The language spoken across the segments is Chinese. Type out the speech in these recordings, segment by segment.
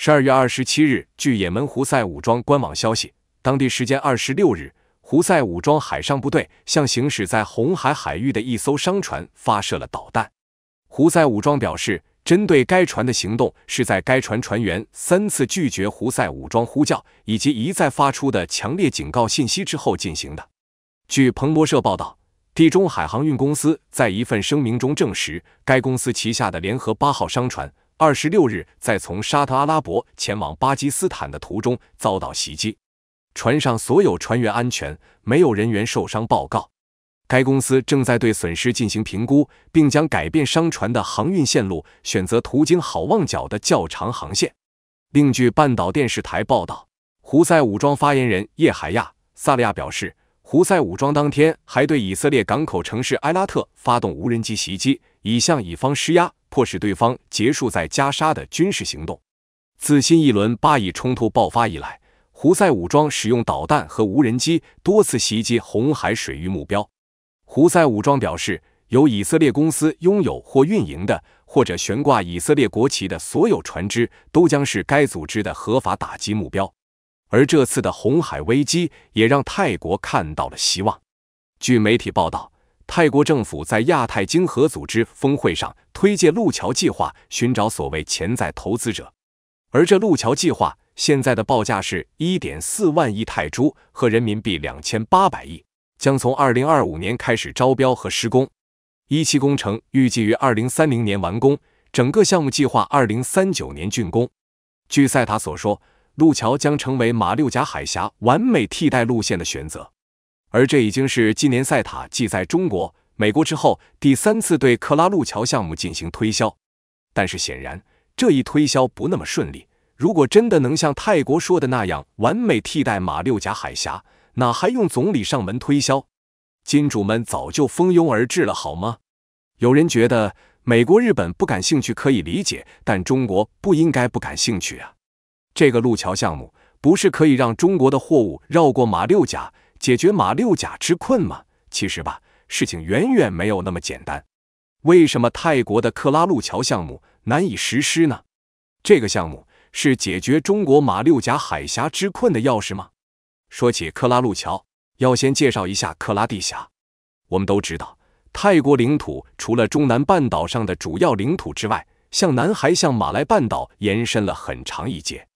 十二月二十七日，据也门胡塞武装官网消息，当地时间二十六日，胡塞武装海上部队向行驶在红海海域的一艘商船发射了导弹。胡塞武装表示，针对该船的行动是在该船船员三次拒绝胡塞武装呼叫以及一再发出的强烈警告信息之后进行的。据彭博社报道，地中海航运公司在一份声明中证实，该公司旗下的联合八号商船。二十六日在从沙特阿拉伯前往巴基斯坦的途中遭到袭击，船上所有船员安全，没有人员受伤报告。该公司正在对损失进行评估，并将改变商船的航运线路，选择途经好望角的较长航线。另据半岛电视台报道，胡塞武装发言人叶海亚·萨利亚表示，胡塞武装当天还对以色列港口城市埃拉特发动无人机袭击，以向以方施压。迫使对方结束在加沙的军事行动。自新一轮巴以冲突爆发以来，胡塞武装使用导弹和无人机多次袭击红海水域目标。胡塞武装表示，由以色列公司拥有或运营的，或者悬挂以色列国旗的所有船只，都将是该组织的合法打击目标。而这次的红海危机也让泰国看到了希望。据媒体报道。泰国政府在亚太经合组织峰会上推介路桥计划，寻找所谓潜在投资者。而这路桥计划现在的报价是1.4万亿泰铢和人民币2800亿，将从2025年开始招标和施工。一期工程预计于2030年完工，整个项目计划2039年竣工。据赛塔所说，路桥将成为马六甲海峡完美替代路线的选择。而这已经是今年塞塔继在中国、美国之后第三次对克拉路桥项目进行推销，但是显然这一推销不那么顺利。如果真的能像泰国说的那样完美替代马六甲海峡，哪还用总理上门推销？金主们早就蜂拥而至了，好吗？有人觉得美国、日本不感兴趣可以理解，但中国不应该不感兴趣啊！这个路桥项目不是可以让中国的货物绕过马六甲？解决马六甲之困吗？其实吧，事情远远没有那么简单。为什么泰国的克拉路桥项目难以实施呢？这个项目是解决中国马六甲海峡之困的钥匙吗？说起克拉路桥，要先介绍一下克拉地峡。我们都知道，泰国领土除了中南半岛上的主要领土之外，向南海向马来半岛延伸了很长一截。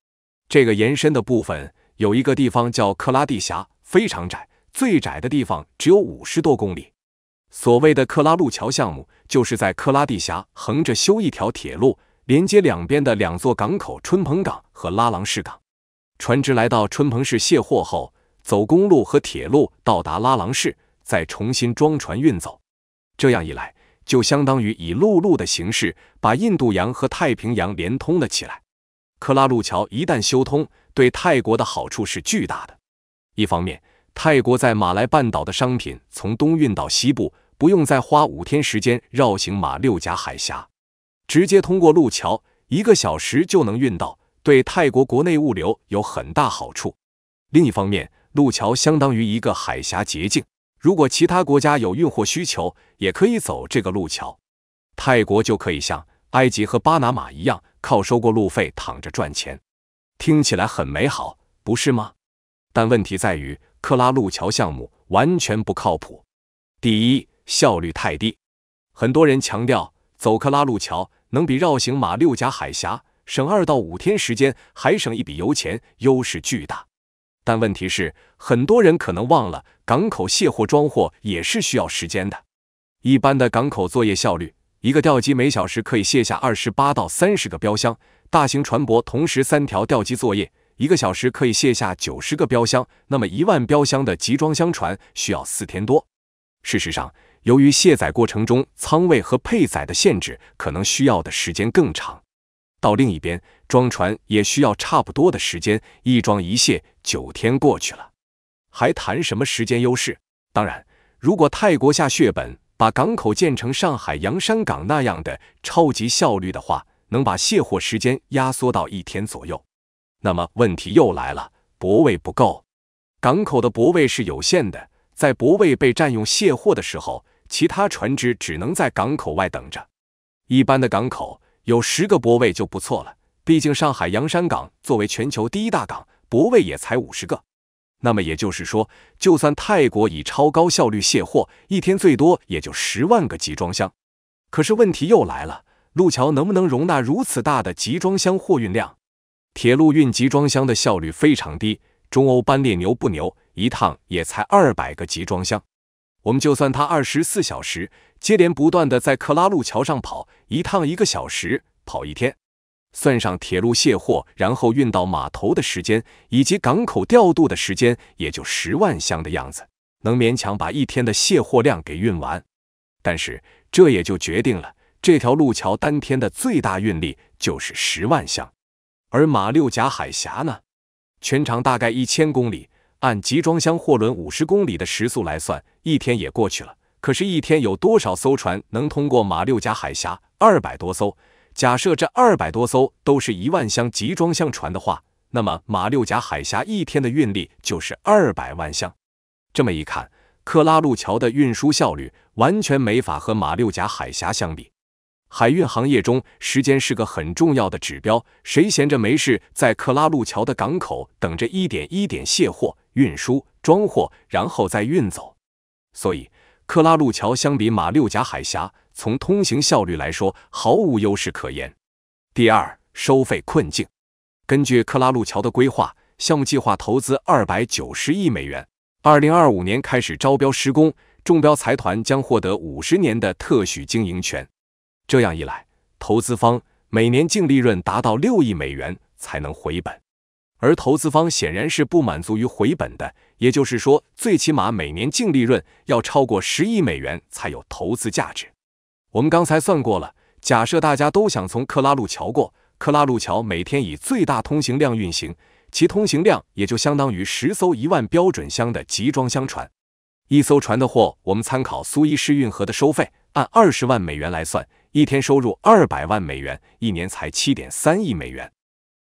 这个延伸的部分有一个地方叫克拉地峡。非常窄，最窄的地方只有五十多公里。所谓的克拉路桥项目，就是在克拉地峡横着修一条铁路，连接两边的两座港口——春蓬港和拉郎市港。船只来到春蓬市卸货后，走公路和铁路到达拉郎市，再重新装船运走。这样一来，就相当于以陆路的形式把印度洋和太平洋连通了起来。克拉路桥一旦修通，对泰国的好处是巨大的。一方面，泰国在马来半岛的商品从东运到西部，不用再花五天时间绕行马六甲海峡，直接通过路桥，一个小时就能运到，对泰国国内物流有很大好处。另一方面，路桥相当于一个海峡捷径，如果其他国家有运货需求，也可以走这个路桥，泰国就可以像埃及和巴拿马一样，靠收过路费躺着赚钱。听起来很美好，不是吗？但问题在于，克拉路桥项目完全不靠谱。第一，效率太低。很多人强调走克拉路桥能比绕行马六甲海峡省二到五天时间，还省一笔油钱，优势巨大。但问题是，很多人可能忘了，港口卸货装货也是需要时间的。一般的港口作业效率，一个吊机每小时可以卸下二十八到三十个标箱，大型船舶同时三条吊机作业。一个小时可以卸下九十个标箱，那么一万标箱的集装箱船需要四天多。事实上，由于卸载过程中仓位和配载的限制，可能需要的时间更长。到另一边装船也需要差不多的时间，一装一卸，九天过去了，还谈什么时间优势？当然，如果泰国下血本把港口建成上海洋山港那样的超级效率的话，能把卸货时间压缩到一天左右。那么问题又来了，泊位不够，港口的泊位是有限的，在泊位被占用卸货的时候，其他船只只能在港口外等着。一般的港口有十个泊位就不错了，毕竟上海洋山港作为全球第一大港，泊位也才五十个。那么也就是说，就算泰国以超高效率卸货，一天最多也就十万个集装箱。可是问题又来了，路桥能不能容纳如此大的集装箱货运量？铁路运集装箱的效率非常低，中欧班列牛不牛？一趟也才二百个集装箱。我们就算它二十四小时接连不断的在克拉路桥上跑，一趟一个小时，跑一天，算上铁路卸货，然后运到码头的时间，以及港口调度的时间，也就十万箱的样子，能勉强把一天的卸货量给运完。但是这也就决定了这条路桥当天的最大运力就是十万箱。而马六甲海峡呢，全长大概一千公里，按集装箱货轮五十公里的时速来算，一天也过去了。可是，一天有多少艘船能通过马六甲海峡？二百多艘。假设这二百多艘都是一万箱集装箱船的话，那么马六甲海峡一天的运力就是二百万箱。这么一看，克拉路桥的运输效率完全没法和马六甲海峡相比。海运行业中，时间是个很重要的指标。谁闲着没事，在克拉路桥的港口等着一点一点卸货、运输、装货，然后再运走。所以，克拉路桥相比马六甲海峡，从通行效率来说毫无优势可言。第二，收费困境。根据克拉路桥的规划，项目计划投资二百九十亿美元，二零二五年开始招标施工，中标财团将获得五十年的特许经营权。这样一来，投资方每年净利润达到六亿美元才能回本，而投资方显然是不满足于回本的，也就是说，最起码每年净利润要超过十亿美元才有投资价值。我们刚才算过了，假设大家都想从克拉路桥过，克拉路桥每天以最大通行量运行，其通行量也就相当于十艘一万标准箱的集装箱船，一艘船的货，我们参考苏伊士运河的收费，按二十万美元来算。一天收入二百万美元，一年才七点三亿美元。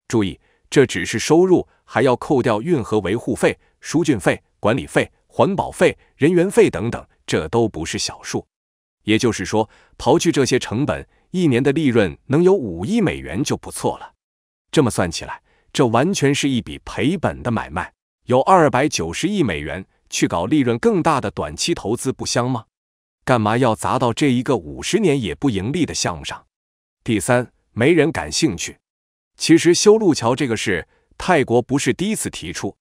注意，这只是收入，还要扣掉运河维护费、疏浚费、管理费、环保费、人员费等等，这都不是小数。也就是说，刨去这些成本，一年的利润能有五亿美元就不错了。这么算起来，这完全是一笔赔本的买卖。有二百九十亿美元去搞利润更大的短期投资，不香吗？干嘛要砸到这一个五十年也不盈利的项目上？第三，没人感兴趣。其实修路桥这个事，泰国不是第一次提出，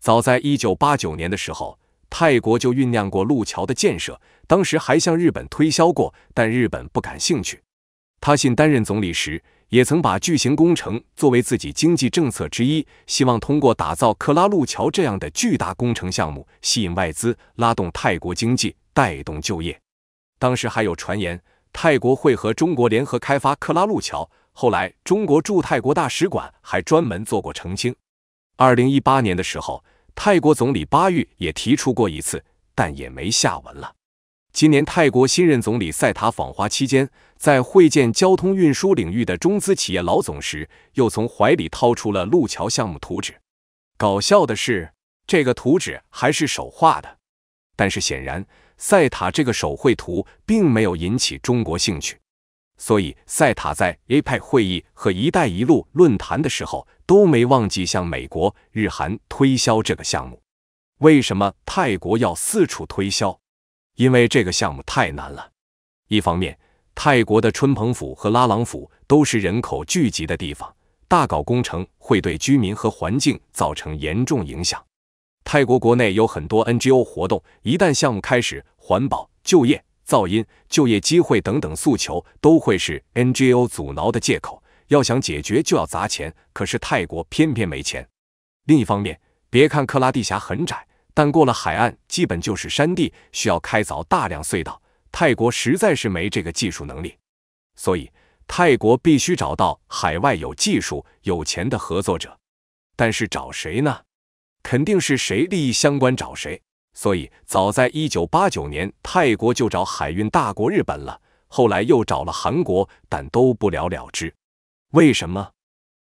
早在一九八九年的时候，泰国就酝酿过路桥的建设，当时还向日本推销过，但日本不感兴趣。他信担任总理时，也曾把巨型工程作为自己经济政策之一，希望通过打造克拉路桥这样的巨大工程项目，吸引外资，拉动泰国经济，带动就业。当时还有传言，泰国会和中国联合开发克拉路桥。后来，中国驻泰国大使馆还专门做过澄清。二零一八年的时候，泰国总理巴育也提出过一次，但也没下文了。今年泰国新任总理塞塔访华期间，在会见交通运输领域的中资企业老总时，又从怀里掏出了路桥项目图纸。搞笑的是，这个图纸还是手画的。但是显然。塞塔这个手绘图并没有引起中国兴趣，所以塞塔在 APEC 会议和“一带一路”论坛的时候都没忘记向美国、日韩推销这个项目。为什么泰国要四处推销？因为这个项目太难了。一方面，泰国的春蓬府和拉朗府都是人口聚集的地方，大搞工程会对居民和环境造成严重影响。泰国国内有很多 NGO 活动，一旦项目开始，环保、就业、噪音、就业机会等等诉求都会是 NGO 阻挠的借口。要想解决，就要砸钱，可是泰国偏偏没钱。另一方面，别看克拉地峡很窄，但过了海岸基本就是山地，需要开凿大量隧道，泰国实在是没这个技术能力。所以泰国必须找到海外有技术、有钱的合作者，但是找谁呢？肯定是谁利益相关找谁，所以早在一九八九年，泰国就找海运大国日本了，后来又找了韩国，但都不了了之。为什么？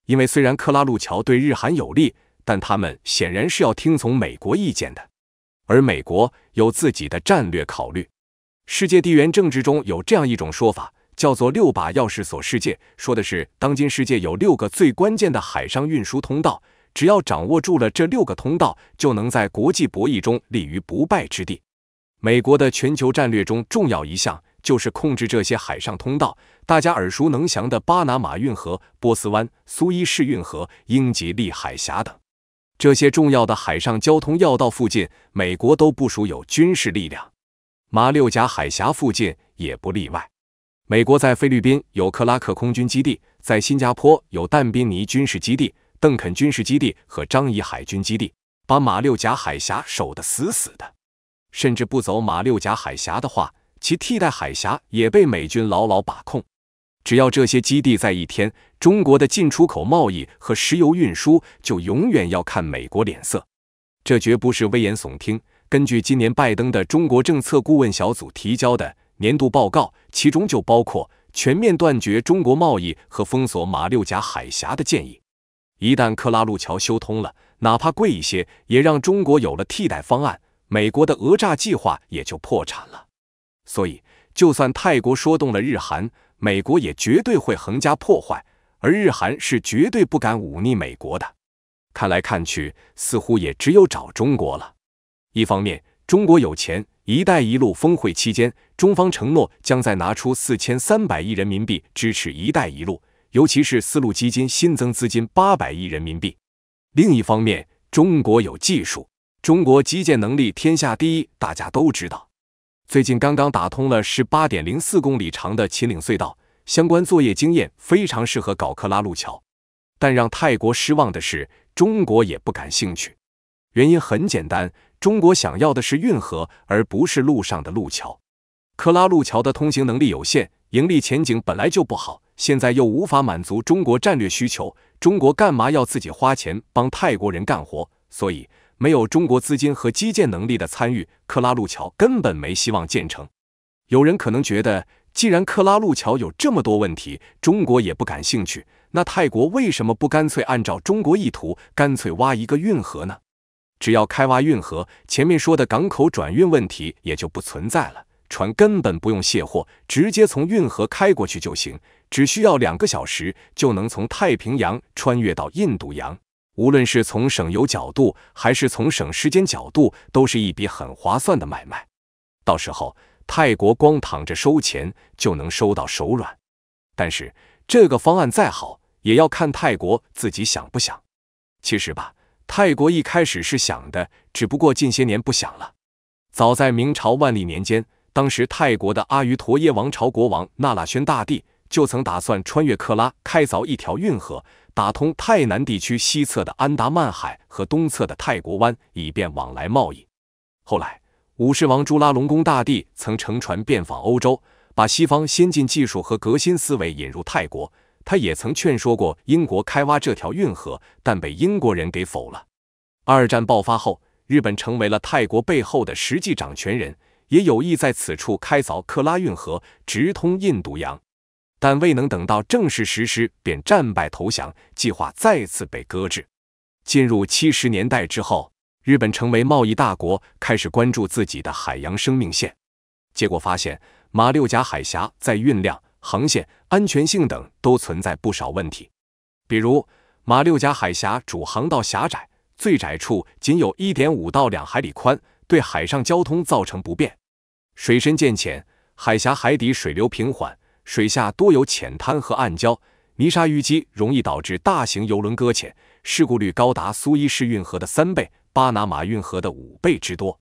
因为虽然克拉路桥对日韩有利，但他们显然是要听从美国意见的，而美国有自己的战略考虑。世界地缘政治中有这样一种说法，叫做“六把钥匙锁世界”，说的是当今世界有六个最关键的海上运输通道。只要掌握住了这六个通道，就能在国际博弈中立于不败之地。美国的全球战略中重要一项就是控制这些海上通道，大家耳熟能详的巴拿马运河、波斯湾、苏伊士运河、英吉利海峡等，这些重要的海上交通要道附近，美国都部署有军事力量。马六甲海峡附近也不例外，美国在菲律宾有克拉克空军基地，在新加坡有淡滨尼军事基地。邓肯军事基地和张仪海军基地把马六甲海峡守得死死的，甚至不走马六甲海峡的话，其替代海峡也被美军牢牢把控。只要这些基地在一天，中国的进出口贸易和石油运输就永远要看美国脸色。这绝不是危言耸听。根据今年拜登的中国政策顾问小组提交的年度报告，其中就包括全面断绝中国贸易和封锁马六甲海峡的建议。一旦克拉路桥修通了，哪怕贵一些，也让中国有了替代方案，美国的讹诈计划也就破产了。所以，就算泰国说动了日韩，美国也绝对会横加破坏，而日韩是绝对不敢忤逆美国的。看来看去，似乎也只有找中国了。一方面，中国有钱，一带一路峰会期间，中方承诺将在拿出四千三百亿人民币支持一带一路。尤其是丝路基金新增资金八百亿人民币。另一方面，中国有技术，中国基建能力天下第一，大家都知道。最近刚刚打通了十八点零四公里长的秦岭隧道，相关作业经验非常适合搞克拉路桥。但让泰国失望的是，中国也不感兴趣。原因很简单，中国想要的是运河，而不是路上的路桥。克拉路桥的通行能力有限，盈利前景本来就不好。现在又无法满足中国战略需求，中国干嘛要自己花钱帮泰国人干活？所以没有中国资金和基建能力的参与，克拉路桥根本没希望建成。有人可能觉得，既然克拉路桥有这么多问题，中国也不感兴趣，那泰国为什么不干脆按照中国意图，干脆挖一个运河呢？只要开挖运河，前面说的港口转运问题也就不存在了，船根本不用卸货，直接从运河开过去就行。只需要两个小时就能从太平洋穿越到印度洋，无论是从省油角度还是从省时间角度，都是一笔很划算的买卖。到时候泰国光躺着收钱就能收到手软。但是这个方案再好，也要看泰国自己想不想。其实吧，泰国一开始是想的，只不过近些年不想了。早在明朝万历年间，当时泰国的阿瑜陀耶王朝国王纳拉宣大帝。就曾打算穿越克拉开凿一条运河，打通泰南地区西侧的安达曼海和东侧的泰国湾，以便往来贸易。后来，武士王朱拉隆功大帝曾乘船遍访欧洲，把西方先进技术和革新思维引入泰国。他也曾劝说过英国开挖这条运河，但被英国人给否了。二战爆发后，日本成为了泰国背后的实际掌权人，也有意在此处开凿克拉运河，直通印度洋。但未能等到正式实施，便战败投降，计划再次被搁置。进入七十年代之后，日本成为贸易大国，开始关注自己的海洋生命线。结果发现，马六甲海峡在运量、航线安全性等都存在不少问题。比如，马六甲海峡主航道狭窄，最窄处仅有一点五到两海里宽，对海上交通造成不便；水深渐浅，海峡海底水流平缓。水下多有浅滩和暗礁，泥沙淤积容易导致大型游轮搁浅，事故率高达苏伊士运河的三倍、巴拿马运河的五倍之多。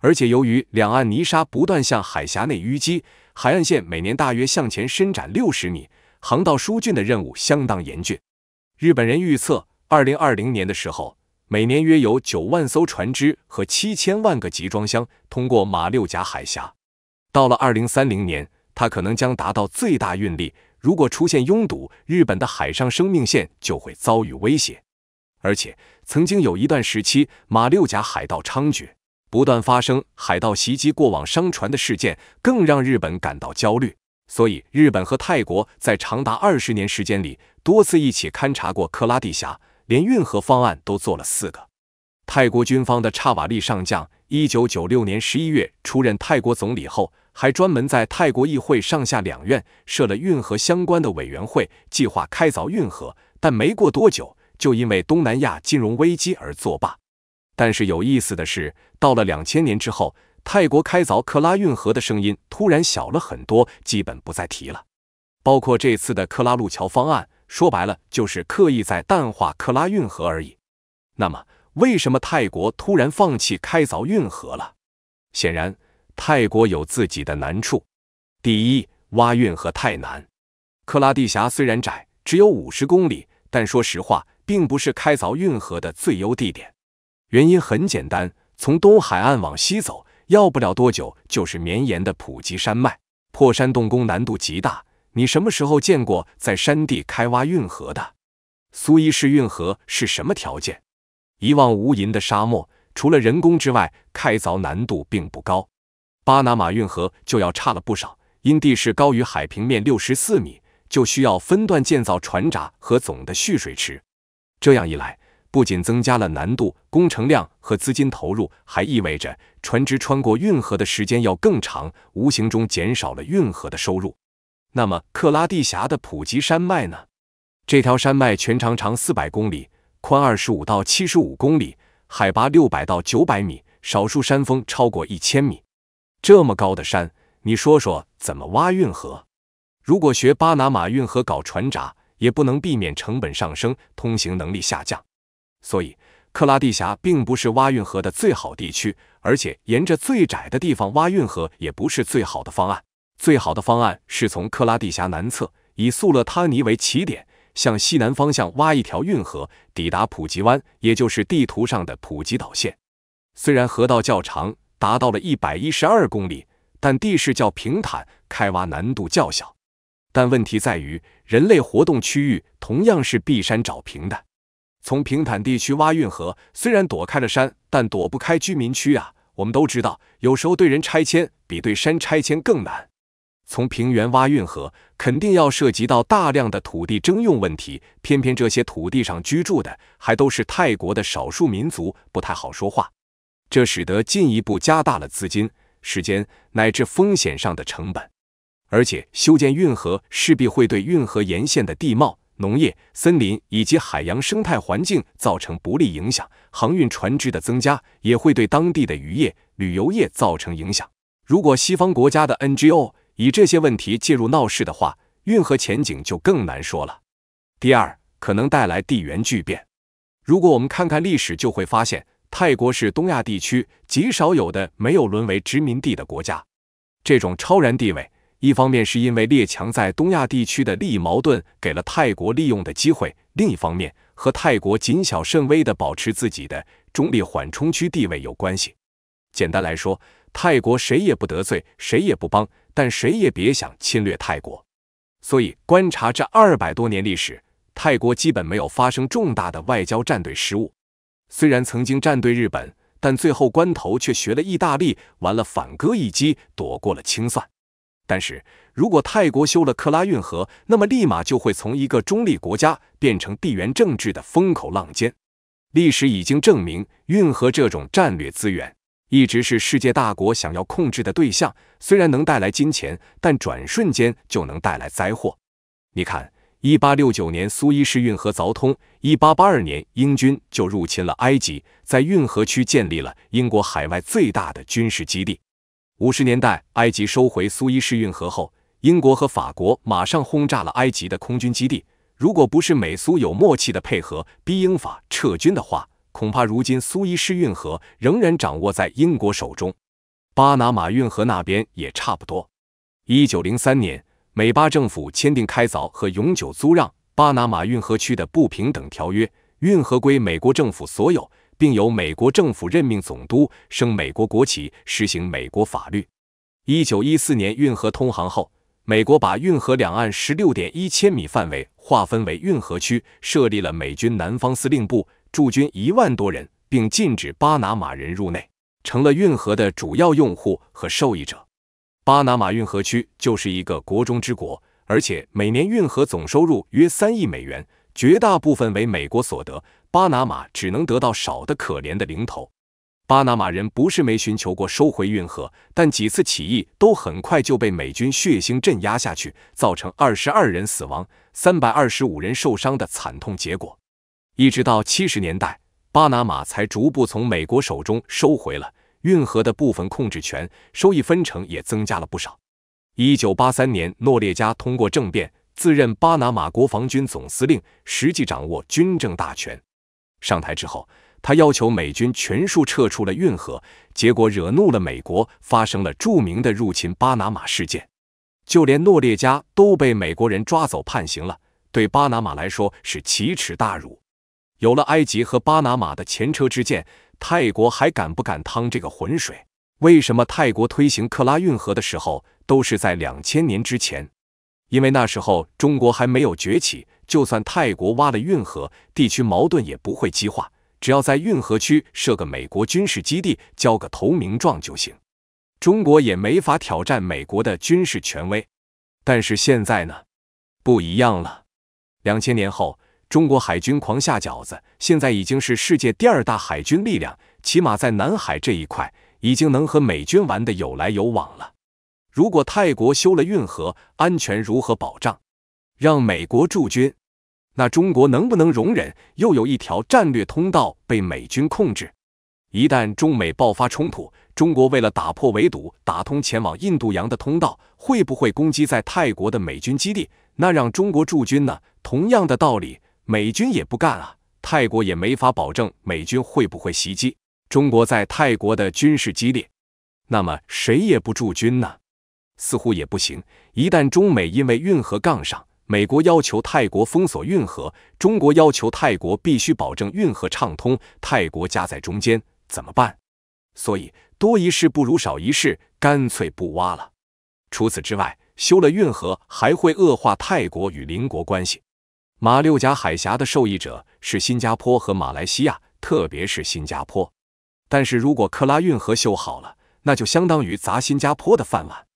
而且，由于两岸泥沙不断向海峡内淤积，海岸线每年大约向前伸展六十米，航道疏浚的任务相当严峻。日本人预测，二零二零年的时候，每年约有九万艘船只和七千万个集装箱通过马六甲海峡。到了二零三零年。它可能将达到最大运力。如果出现拥堵，日本的海上生命线就会遭遇威胁。而且，曾经有一段时期，马六甲海盗猖獗，不断发生海盗袭击过往商船的事件，更让日本感到焦虑。所以，日本和泰国在长达二十年时间里，多次一起勘察过克拉地峡，连运河方案都做了四个。泰国军方的差瓦利上将，一九九六年十一月出任泰国总理后，还专门在泰国议会上下两院设了运河相关的委员会，计划开凿运河，但没过多久就因为东南亚金融危机而作罢。但是有意思的是，到了两千年之后，泰国开凿克拉运河的声音突然小了很多，基本不再提了。包括这次的克拉路桥方案，说白了就是刻意在淡化克拉运河而已。那么。为什么泰国突然放弃开凿运河了？显然，泰国有自己的难处。第一，挖运河太难。克拉地峡虽然窄，只有五十公里，但说实话，并不是开凿运河的最优地点。原因很简单，从东海岸往西走，要不了多久就是绵延的普吉山脉，破山动工难度极大。你什么时候见过在山地开挖运河的？苏伊士运河是什么条件？一望无垠的沙漠，除了人工之外，开凿难度并不高。巴拿马运河就要差了不少，因地势高于海平面六十四米，就需要分段建造船闸和总的蓄水池。这样一来，不仅增加了难度、工程量和资金投入，还意味着船只穿过运河的时间要更长，无形中减少了运河的收入。那么，克拉地峡的普吉山脉呢？这条山脉全长长四百公里。宽二十五到七十五公里，海拔六百到九百米，少数山峰超过一千米。这么高的山，你说说怎么挖运河？如果学巴拿马运河搞船闸，也不能避免成本上升、通行能力下降。所以，克拉地峡并不是挖运河的最好地区，而且沿着最窄的地方挖运河也不是最好的方案。最好的方案是从克拉地峡南侧以素勒塔尼为起点。向西南方向挖一条运河，抵达普吉湾，也就是地图上的普吉岛线。虽然河道较长，达到了一百一十二公里，但地势较平坦，开挖难度较小。但问题在于，人类活动区域同样是避山找平的。从平坦地区挖运河，虽然躲开了山，但躲不开居民区啊。我们都知道，有时候对人拆迁比对山拆迁更难。从平原挖运河，肯定要涉及到大量的土地征用问题。偏偏这些土地上居住的还都是泰国的少数民族，不太好说话。这使得进一步加大了资金、时间乃至风险上的成本。而且修建运河势必会对运河沿线的地貌、农业、森林以及海洋生态环境造成不利影响。航运船只的增加也会对当地的渔业、旅游业造成影响。如果西方国家的 NGO。以这些问题介入闹事的话，运河前景就更难说了。第二，可能带来地缘巨变。如果我们看看历史，就会发现，泰国是东亚地区极少有的没有沦为殖民地的国家。这种超然地位，一方面是因为列强在东亚地区的利益矛盾给了泰国利用的机会，另一方面和泰国谨小慎微地保持自己的中立缓冲区地位有关系。简单来说，泰国谁也不得罪，谁也不帮。但谁也别想侵略泰国，所以观察这二百多年历史，泰国基本没有发生重大的外交战队失误。虽然曾经站队日本，但最后关头却学了意大利，玩了反戈一击，躲过了清算。但是，如果泰国修了克拉运河，那么立马就会从一个中立国家变成地缘政治的风口浪尖。历史已经证明，运河这种战略资源。一直是世界大国想要控制的对象，虽然能带来金钱，但转瞬间就能带来灾祸。你看，1869年苏伊士运河凿通，1882年英军就入侵了埃及，在运河区建立了英国海外最大的军事基地。50年代，埃及收回苏伊士运河后，英国和法国马上轰炸了埃及的空军基地。如果不是美苏有默契的配合，逼英法撤军的话。恐怕如今苏伊士运河仍然掌握在英国手中，巴拿马运河那边也差不多。一九零三年，美巴政府签订开凿和永久租让巴拿马运河区的不平等条约，运河归美国政府所有，并由美国政府任命总督，升美国国旗，实行美国法律。一九一四年，运河通航后，美国把运河两岸十六点一千米范围划分为运河区，设立了美军南方司令部。驻军一万多人，并禁止巴拿马人入内，成了运河的主要用户和受益者。巴拿马运河区就是一个国中之国，而且每年运河总收入约三亿美元，绝大部分为美国所得，巴拿马只能得到少的可怜的零头。巴拿马人不是没寻求过收回运河，但几次起义都很快就被美军血腥镇压下去，造成二十二人死亡、三百二十五人受伤的惨痛结果。一直到七十年代，巴拿马才逐步从美国手中收回了运河的部分控制权，收益分成也增加了不少。一九八三年，诺列加通过政变自任巴拿马国防军总司令，实际掌握军政大权。上台之后，他要求美军全数撤出了运河，结果惹怒了美国，发生了著名的入侵巴拿马事件。就连诺列加都被美国人抓走判刑了，对巴拿马来说是奇耻大辱。有了埃及和巴拿马的前车之鉴，泰国还敢不敢趟这个浑水？为什么泰国推行克拉运河的时候都是在两千年之前？因为那时候中国还没有崛起，就算泰国挖了运河，地区矛盾也不会激化，只要在运河区设个美国军事基地，交个投名状就行，中国也没法挑战美国的军事权威。但是现在呢，不一样了，两千年后。中国海军狂下饺子，现在已经是世界第二大海军力量，起码在南海这一块，已经能和美军玩得有来有往了。如果泰国修了运河，安全如何保障？让美国驻军，那中国能不能容忍？又有一条战略通道被美军控制，一旦中美爆发冲突，中国为了打破围堵，打通前往印度洋的通道，会不会攻击在泰国的美军基地？那让中国驻军呢？同样的道理。美军也不干啊，泰国也没法保证美军会不会袭击中国在泰国的军事基地。那么谁也不驻军呢？似乎也不行。一旦中美因为运河杠上，美国要求泰国封锁运河，中国要求泰国必须保证运河畅通，泰国夹在中间怎么办？所以多一事不如少一事，干脆不挖了。除此之外，修了运河还会恶化泰国与邻国关系。马六甲海峡的受益者是新加坡和马来西亚，特别是新加坡。但是如果克拉运河修好了，那就相当于砸新加坡的饭碗。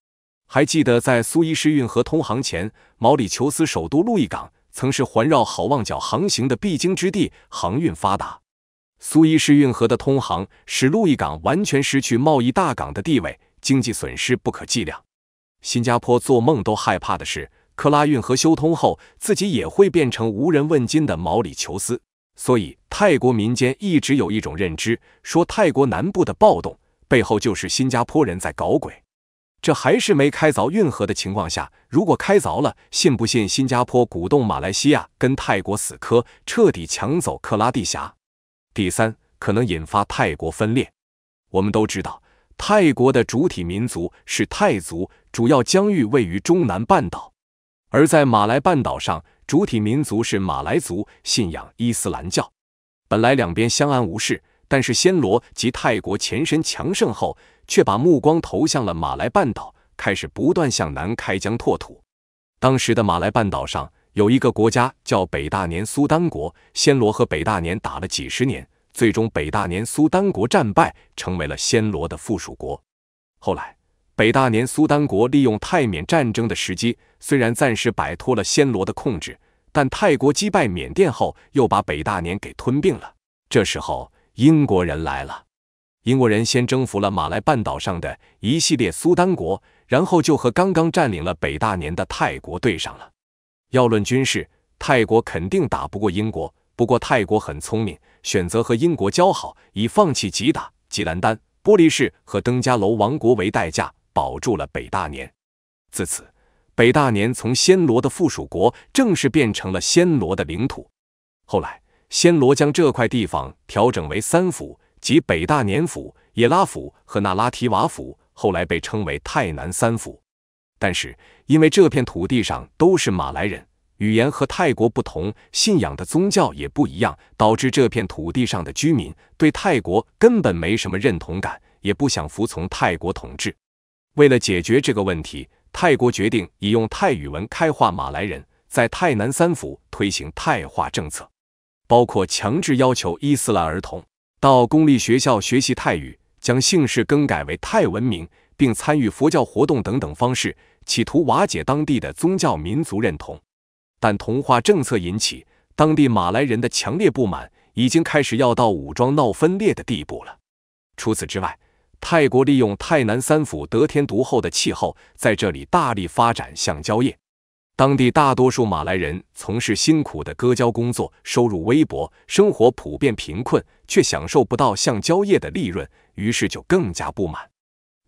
还记得在苏伊士运河通航前，毛里求斯首都路易港曾是环绕好望角航行的必经之地，航运发达。苏伊士运河的通航使路易港完全失去贸易大港的地位，经济损失不可计量。新加坡做梦都害怕的是。克拉运河修通后，自己也会变成无人问津的毛里求斯，所以泰国民间一直有一种认知，说泰国南部的暴动背后就是新加坡人在搞鬼。这还是没开凿运河的情况下，如果开凿了，信不信新加坡鼓动马来西亚跟泰国死磕，彻底抢走克拉地峡？第三，可能引发泰国分裂。我们都知道，泰国的主体民族是泰族，主要疆域位于中南半岛。而在马来半岛上，主体民族是马来族，信仰伊斯兰教。本来两边相安无事，但是暹罗及泰国前身强盛后，却把目光投向了马来半岛，开始不断向南开疆拓土。当时的马来半岛上有一个国家叫北大年苏丹国，暹罗和北大年打了几十年，最终北大年苏丹国战败，成为了暹罗的附属国。后来。北大年苏丹国利用泰缅战争的时机，虽然暂时摆脱了暹罗的控制，但泰国击败缅甸后，又把北大年给吞并了。这时候英国人来了，英国人先征服了马来半岛上的一系列苏丹国，然后就和刚刚占领了北大年的泰国对上了。要论军事，泰国肯定打不过英国，不过泰国很聪明，选择和英国交好，以放弃吉打、吉兰丹、玻璃市和登嘉楼王国为代价。保住了北大年，自此，北大年从暹罗的附属国正式变成了暹罗的领土。后来，暹罗将这块地方调整为三府，即北大年府、也拉府和那拉提瓦府，后来被称为泰南三府。但是，因为这片土地上都是马来人，语言和泰国不同，信仰的宗教也不一样，导致这片土地上的居民对泰国根本没什么认同感，也不想服从泰国统治。为了解决这个问题，泰国决定以用泰语文开化马来人，在泰南三府推行泰化政策，包括强制要求伊斯兰儿童到公立学校学习泰语，将姓氏更改为泰文明，并参与佛教活动等等方式，企图瓦解当地的宗教民族认同。但同化政策引起当地马来人的强烈不满，已经开始要到武装闹分裂的地步了。除此之外，泰国利用泰南三府得天独厚的气候，在这里大力发展橡胶业。当地大多数马来人从事辛苦的割胶工作，收入微薄，生活普遍贫困，却享受不到橡胶业的利润，于是就更加不满。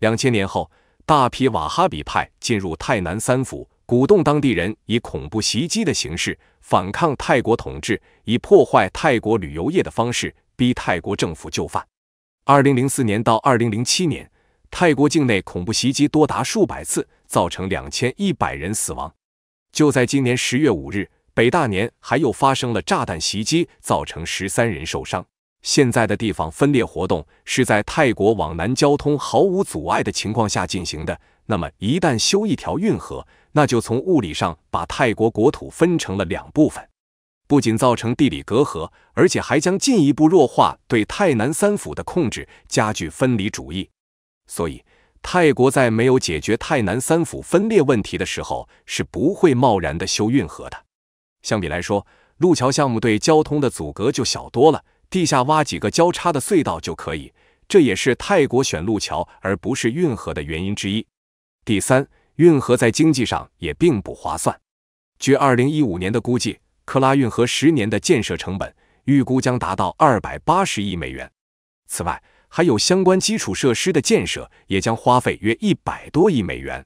两千年后，大批瓦哈比派进入泰南三府，鼓动当地人以恐怖袭击的形式反抗泰国统治，以破坏泰国旅游业的方式逼泰国政府就范。二零零四年到二零零七年，泰国境内恐怖袭击多达数百次，造成两千一百人死亡。就在今年十月五日，北大年还又发生了炸弹袭击，造成十三人受伤。现在的地方分裂活动是在泰国往南交通毫无阻碍的情况下进行的。那么，一旦修一条运河，那就从物理上把泰国国土分成了两部分。不仅造成地理隔阂，而且还将进一步弱化对泰南三府的控制，加剧分离主义。所以，泰国在没有解决泰南三府分裂问题的时候，是不会贸然的修运河的。相比来说，路桥项目对交通的阻隔就小多了，地下挖几个交叉的隧道就可以。这也是泰国选路桥而不是运河的原因之一。第三，运河在经济上也并不划算。据二零一五年的估计。克拉运河十年的建设成本预估将达到二百八十亿美元，此外，还有相关基础设施的建设也将花费约一百多亿美元。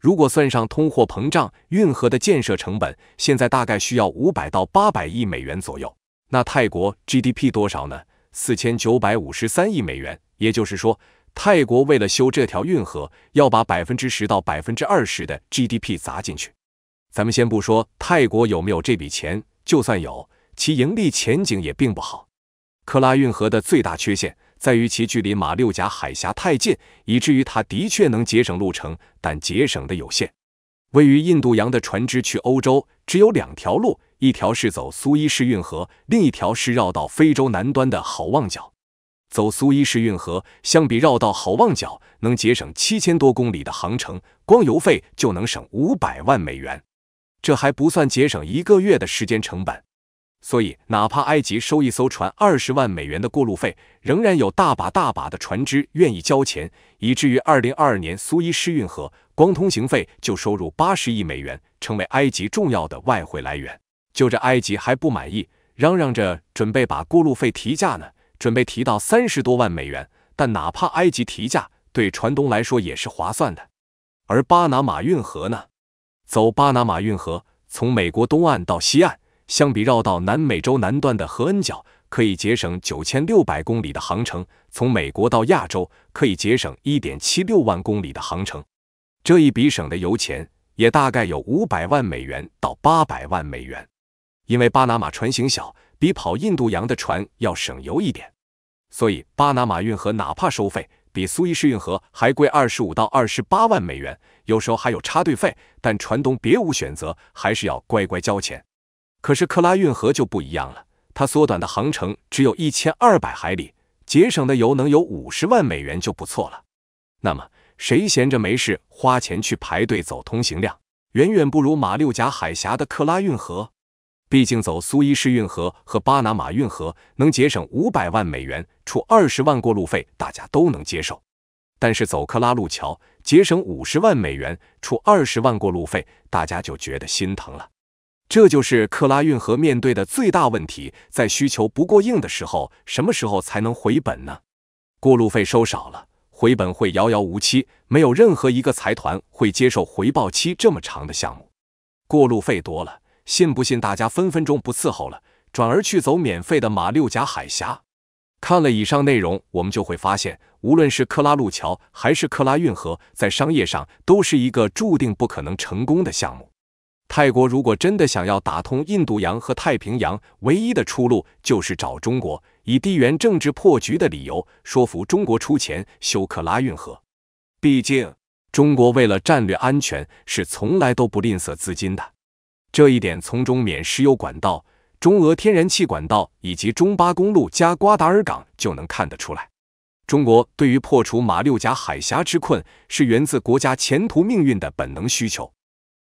如果算上通货膨胀，运河的建设成本现在大概需要五百到八百亿美元左右。那泰国 GDP 多少呢？四千九百五十三亿美元，也就是说，泰国为了修这条运河，要把百分之十到百分之二十的 GDP 砸进去。咱们先不说泰国有没有这笔钱，就算有，其盈利前景也并不好。克拉运河的最大缺陷在于其距离马六甲海峡太近，以至于它的确能节省路程，但节省的有限。位于印度洋的船只去欧洲只有两条路，一条是走苏伊士运河，另一条是绕到非洲南端的好望角。走苏伊士运河相比绕到好望角，能节省七千多公里的航程，光油费就能省五百万美元。这还不算节省一个月的时间成本，所以哪怕埃及收一艘船二十万美元的过路费，仍然有大把大把的船只愿意交钱，以至于二零二二年苏伊士运河光通行费就收入八十亿美元，成为埃及重要的外汇来源。就这，埃及还不满意，嚷嚷着准备把过路费提价呢，准备提到三十多万美元。但哪怕埃及提价，对船东来说也是划算的。而巴拿马运河呢？走巴拿马运河，从美国东岸到西岸，相比绕道南美洲南段的合恩角，可以节省九千六百公里的航程；从美国到亚洲，可以节省一点七六万公里的航程。这一笔省的油钱，也大概有五百万美元到八百万美元。因为巴拿马船型小，比跑印度洋的船要省油一点，所以巴拿马运河哪怕收费，比苏伊士运河还贵二十五到二十八万美元。有时候还有插队费，但船东别无选择，还是要乖乖交钱。可是克拉运河就不一样了，它缩短的航程只有一千二百海里，节省的油能有五十万美元就不错了。那么谁闲着没事花钱去排队走通行量，远远不如马六甲海峡的克拉运河。毕竟走苏伊士运河和巴拿马运河能节省五百万美元，出二十万过路费大家都能接受。但是走克拉路桥。节省五十万美元，出二十万过路费，大家就觉得心疼了。这就是克拉运河面对的最大问题，在需求不过硬的时候，什么时候才能回本呢？过路费收少了，回本会遥遥无期，没有任何一个财团会接受回报期这么长的项目。过路费多了，信不信大家分分钟不伺候了，转而去走免费的马六甲海峡？看了以上内容，我们就会发现。无论是克拉路桥还是克拉运河，在商业上都是一个注定不可能成功的项目。泰国如果真的想要打通印度洋和太平洋，唯一的出路就是找中国，以地缘政治破局的理由说服中国出钱修克拉运河。毕竟，中国为了战略安全是从来都不吝啬资金的，这一点从中缅石油管道、中俄天然气管道以及中巴公路加瓜达尔港就能看得出来。中国对于破除马六甲海峡之困，是源自国家前途命运的本能需求。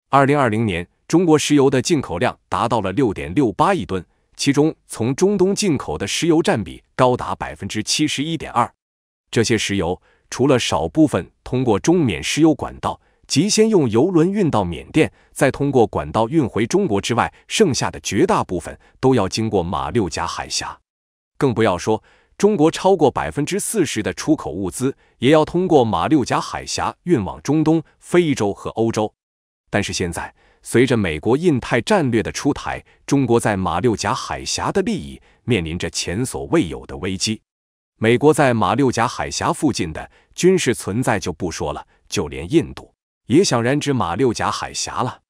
二零二零年，中国石油的进口量达到了六点六八亿吨，其中从中东进口的石油占比高达百分之七十一点二。这些石油除了少部分通过中缅石油管道即先用油轮运到缅甸，再通过管道运回中国之外，剩下的绝大部分都要经过马六甲海峡，更不要说。中国超过百分之四十的出口物资也要通过马六甲海峡运往中东、非洲和欧洲，但是现在随着美国印太战略的出台，中国在马六甲海峡的利益面临着前所未有的危机。美国在马六甲海峡附近的军事存在就不说了，就连印度也想染指马六甲海峡了。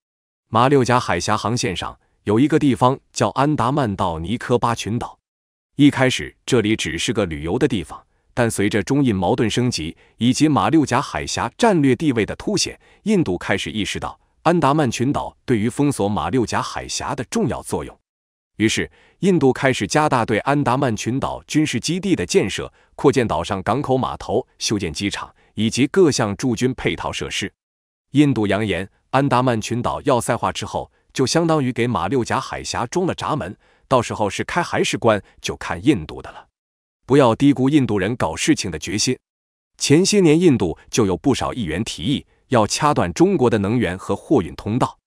马六甲海峡航线上有一个地方叫安达曼到尼科巴群岛。一开始这里只是个旅游的地方，但随着中印矛盾升级以及马六甲海峡战略地位的凸显，印度开始意识到安达曼群岛对于封锁马六甲海峡的重要作用。于是，印度开始加大对安达曼群岛军事基地的建设，扩建岛上港口码头，修建机场以及各项驻军配套设施。印度扬言，安达曼群岛要塞化之后，就相当于给马六甲海峡装了闸门。到时候是开还是关，就看印度的了。不要低估印度人搞事情的决心。前些年，印度就有不少议员提议要掐断中国的能源和货运通道。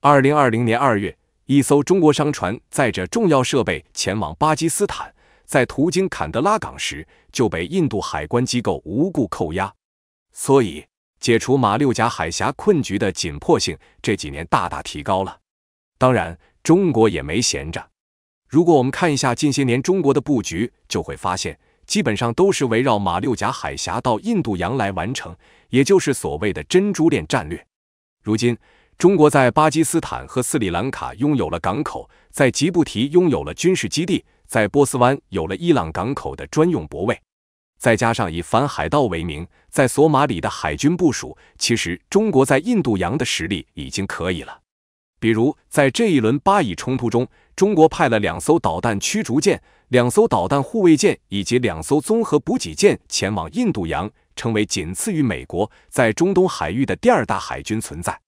二零二零年二月，一艘中国商船载着重要设备前往巴基斯坦，在途经坎德拉港时就被印度海关机构无故扣押。所以，解除马六甲海峡困局的紧迫性这几年大大提高了。当然，中国也没闲着。如果我们看一下近些年中国的布局，就会发现，基本上都是围绕马六甲海峡到印度洋来完成，也就是所谓的珍珠链战略。如今，中国在巴基斯坦和斯里兰卡拥有了港口，在吉布提拥有了军事基地，在波斯湾有了伊朗港口的专用泊位，再加上以反海盗为名在索马里的海军部署，其实中国在印度洋的实力已经可以了。比如在这一轮巴以冲突中。中国派了两艘导弹驱逐舰、两艘导弹护卫舰以及两艘综合补给舰前往印度洋，成为仅次于美国在中东海域的第二大海军存在。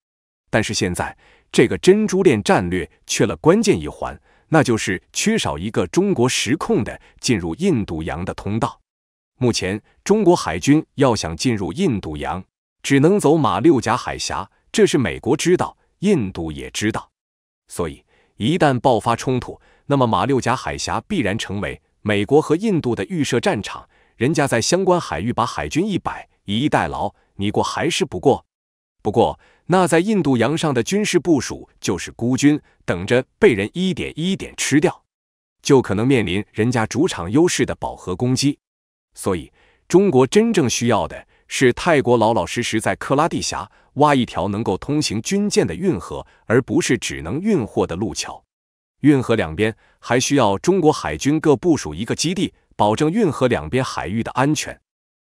但是现在，这个珍珠链战略缺了关键一环，那就是缺少一个中国实控的进入印度洋的通道。目前，中国海军要想进入印度洋，只能走马六甲海峡，这是美国知道，印度也知道，所以。一旦爆发冲突，那么马六甲海峡必然成为美国和印度的预设战场。人家在相关海域把海军一摆，以逸待劳，你过还是不过？不过，那在印度洋上的军事部署就是孤军，等着被人一点一点吃掉，就可能面临人家主场优势的饱和攻击。所以，中国真正需要的。是泰国老老实实在克拉地峡挖一条能够通行军舰的运河，而不是只能运货的路桥。运河两边还需要中国海军各部署一个基地，保证运河两边海域的安全。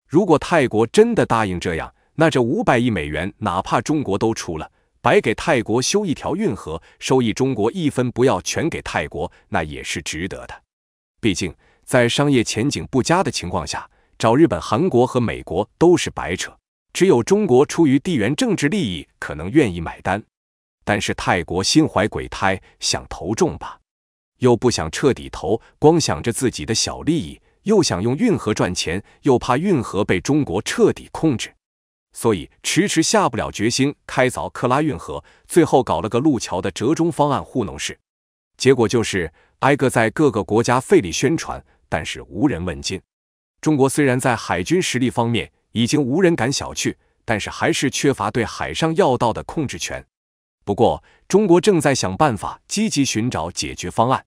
如果泰国真的答应这样，那这五百亿美元哪怕中国都出了，白给泰国修一条运河，收益中国一分不要，全给泰国，那也是值得的。毕竟在商业前景不佳的情况下。找日本、韩国和美国都是白扯，只有中国出于地缘政治利益，可能愿意买单。但是泰国心怀鬼胎，想投中吧，又不想彻底投，光想着自己的小利益，又想用运河赚钱，又怕运河被中国彻底控制，所以迟迟下不了决心开凿克拉运河。最后搞了个路桥的折中方案糊弄事，结果就是挨个在各个国家费力宣传，但是无人问津。中国虽然在海军实力方面已经无人敢小觑，但是还是缺乏对海上要道的控制权。不过，中国正在想办法，积极寻找解决方案。